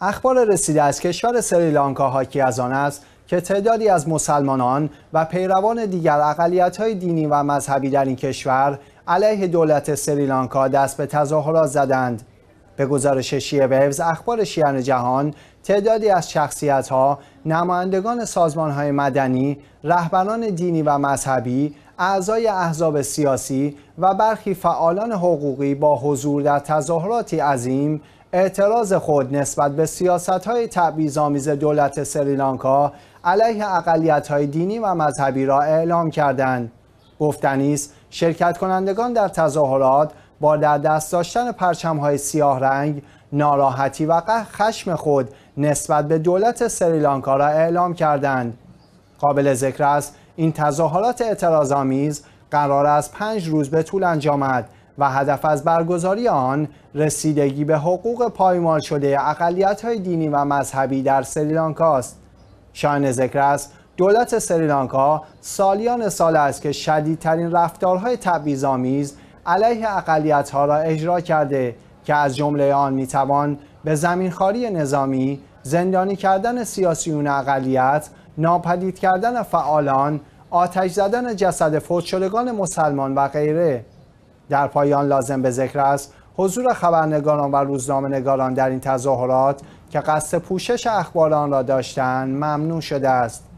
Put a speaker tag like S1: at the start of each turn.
S1: اخبار رسیده از کشور سریلانکا حاکی از آن است که تعدادی از مسلمانان و پیروان دیگر اقلیت‌های دینی و مذهبی در این کشور علیه دولت سریلانکا دست به تظاهرات زدند. به گزارش شیعه ویوز اخبار شیعان جهان تعدادی از شخصیت‌ها، نمایندگان های مدنی، رهبران دینی و مذهبی، اعضای احزاب سیاسی و برخی فعالان حقوقی با حضور در تظاهراتی عظیم اعتراض خود نسبت به سیاست های آمیز دولت سریلانکا علیه اقلیت های دینی و مذهبی را اعلام کردند. گفتنی است شرکت کنندگان در تظاهرات با در دست داشتن پرچم های سیاه رنگ ناراحتی و خشم خود نسبت به دولت سریلانکا را اعلام کردند. قابل ذکر است این تظاهرات آمیز قرار است پنج روز به طول انجامد و هدف از برگزاری آن رسیدگی به حقوق پایمال شده اقلیت های دینی و مذهبی در سریلانکا است. شاین ذکر است دولت سریلانکا سالیان سال است که شدیدترین رفتارهای تبعیض‌آمیز علیه اقلیت ها را اجرا کرده که از جمله آن میتوان به زمینخواری نظامی، زندانی کردن سیاسیون اقلیت، ناپدید کردن فعالان، آتش زدن جسد فوت شدگان مسلمان و غیره در پایان لازم به ذکر است حضور خبرنگاران و روزنامه نگاران در این تظاهرات که قصد پوشش اخبار آن را داشتند ممنوع شده است